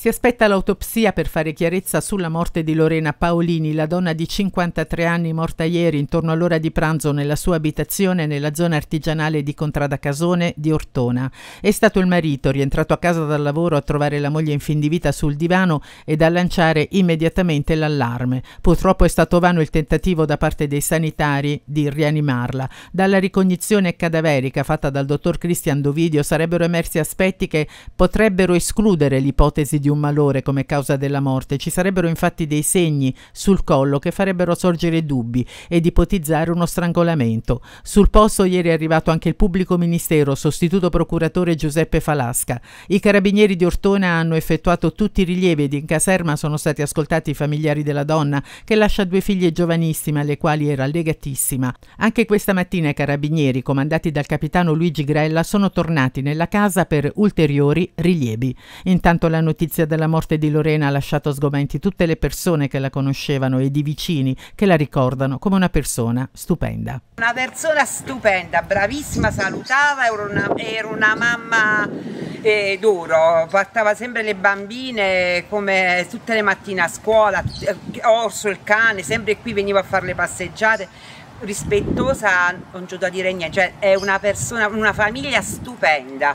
Si aspetta l'autopsia per fare chiarezza sulla morte di Lorena Paolini, la donna di 53 anni morta ieri intorno all'ora di pranzo nella sua abitazione nella zona artigianale di Contrada Casone di Ortona. È stato il marito, rientrato a casa dal lavoro a trovare la moglie in fin di vita sul divano ed a lanciare immediatamente l'allarme. Purtroppo è stato vano il tentativo da parte dei sanitari di rianimarla. Dalla ricognizione cadaverica fatta dal dottor Cristian Dovidio sarebbero emersi aspetti che potrebbero escludere l'ipotesi di un malore come causa della morte. Ci sarebbero infatti dei segni sul collo che farebbero sorgere dubbi ed ipotizzare uno strangolamento. Sul posto ieri è arrivato anche il pubblico ministero, sostituto procuratore Giuseppe Falasca. I carabinieri di Ortona hanno effettuato tutti i rilievi ed in caserma sono stati ascoltati i familiari della donna che lascia due figlie giovanissime alle quali era legatissima. Anche questa mattina i carabinieri, comandati dal capitano Luigi Grella, sono tornati nella casa per ulteriori rilievi. Intanto la notizia notizia della morte di Lorena ha lasciato sgomenti tutte le persone che la conoscevano e i vicini che la ricordano come una persona stupenda. Una persona stupenda, bravissima, salutava, era una, era una mamma eh, d'oro, portava sempre le bambine come tutte le mattine a scuola, eh, orso il cane, sempre qui veniva a fare le passeggiate rispettosa, non c'ho da dire niente, cioè è una persona, una famiglia stupenda.